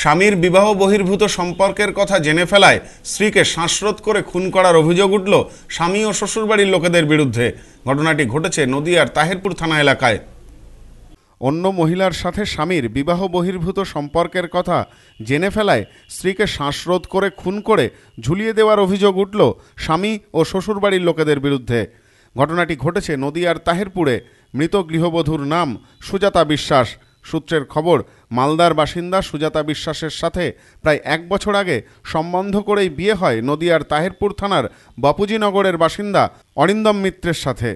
স্বামীর বিবাহ বহির্ভূত সম্পর্কের কথা জেনে ফেলায় স্ত্রীকে শ্বাসরোধ করে খুন করার অভিযোগ উঠল স্বামী ও শ্বশুরবাড়ির লোকেদের বিরুদ্ধে ঘটনাটি ঘটেছে নদীয়ার তাহেরপুর থানা এলাকায় অন্য মহিলার সাথে স্বামীর বিবাহ বহির্ভূত সম্পর্কের কথা জেনে ফেলায় স্ত্রীকে শ্বাসরোধ করে খুন করে ঝুলিয়ে দেওয়ার অভিযোগ উঠল স্বামী ও শ্বশুরবাড়ির লোকেদের বিরুদ্ধে ঘটনাটি ঘটেছে নদীয়ার তাহেরপুরে মৃত গৃহবধূর নাম সুজাতা বিশ্বাস সূত্রের খবর মালদার বাসিন্দা সুজাতা বিশ্বাসের সাথে প্রায় এক বছর আগে সম্বন্ধ করেই বিয়ে হয় নদিয়ার তাহেরপুর থানার বাপুজিনগরের বাসিন্দা অরিন্দম মিত্রের সাথে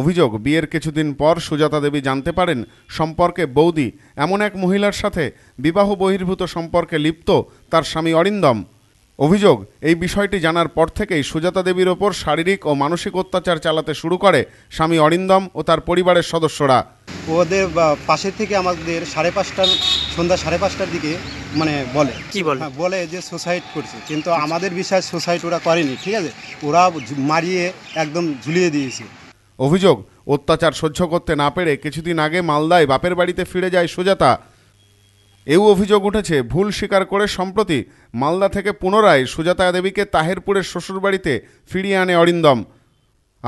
অভিযোগ বিয়ের কিছুদিন পর সুজাতা দেবী জানতে পারেন সম্পর্কে বৌদি এমন এক মহিলার সাথে বিবাহ বহির্ভূত সম্পর্কে লিপ্ত তার স্বামী অরিন্দম অভিযোগ এই বিষয়টি জানার পর থেকেই সুজাতা দেবীর ওপর শারীরিক ও মানসিক অত্যাচার চালাতে শুরু করে স্বামী অরিন্দম ও তার পরিবারের সদস্যরা ওদের পাশের থেকে আমাদের সাড়ে পাঁচটার সন্ধ্যা সাড়ে পাঁচটার দিকে মানে বলে কি বলে হ্যাঁ, বলে যে সুসাইড করছে কিন্তু আমাদের বিষয় সুসাইড ওরা করেনি ঠিক আছে ওরা মারিয়ে একদম ঝুলিয়ে দিয়েছে অভিযোগ অত্যাচার সহ্য করতে না পেরে কিছুদিন আগে মালদায় বাপের বাড়িতে ফিরে যায় সুজাতা এও অভিযোগ উঠেছে ভুল স্বীকার করে সম্প্রতি মালদা থেকে পুনরায় সুজাতা দেবীকে তাহেরপুরের শ্বশুরবাড়িতে ফিরিয়ে আনে অরিন্দম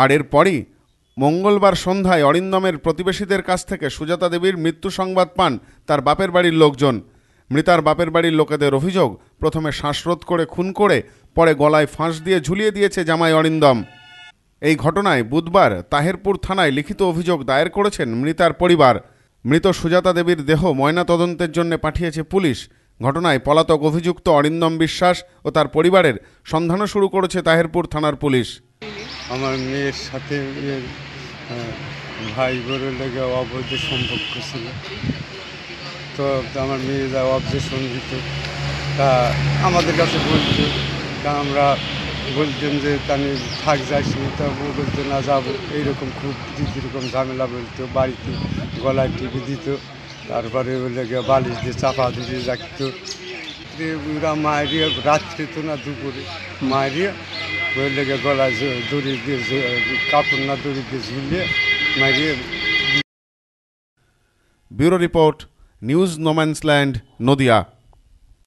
আর এরপরই মঙ্গলবার সন্ধ্যায় অরিন্দমের প্রতিবেশীদের কাছ থেকে সুজাতা দেবীর মৃত্যু সংবাদ পান তার বাপের বাড়ির লোকজন মৃতার বাপের বাড়ির লোকেদের অভিযোগ প্রথমে শ্বাসরোধ করে খুন করে পরে গলায় ফাঁস দিয়ে ঝুলিয়ে দিয়েছে জামাই অরিন্দম এই ঘটনায় বুধবার তাহেরপুর থানায় লিখিত অভিযোগ দায়ের করেছেন মৃতার পরিবার মৃত সুজাতা দেবীর দেহ ময়নাতদন্তের জন্য পাঠিয়েছে পুলিশ ঘটনায় পলাতক অভিযুক্ত অরিন্দম বিশ্বাস ও তার পরিবারের সন্ধানও শুরু করেছে তাহেরপুর থানার পুলিশ আমার মেয়ের সাথে ভাই বোনের লেগে অবৈধ সম্পর্ক ছিল তো আমার মেয়েরা যা অবজেকশন দিত তা আমাদের কাছে বলতো তা আমরা বলতেন যে আমি থাক যাইছি তা ও বলতো না যাবো এইরকম খুব এরকম ঝামেলা বলতো বাড়িতে গলায় টিপে দিত তারপরে লেগে বালিশ দিয়ে চাপা দিয়ে রাখতো ওরা মায়েরিয়া রাত্রে তো না দুপুরে মায়েরিয়া ওই লেগে গলায় দড়ি দিয়ে কাপড় না দড়ি দিয়ে ঝুলিয়ে মারিয়ে bureau report news no man's land Nadia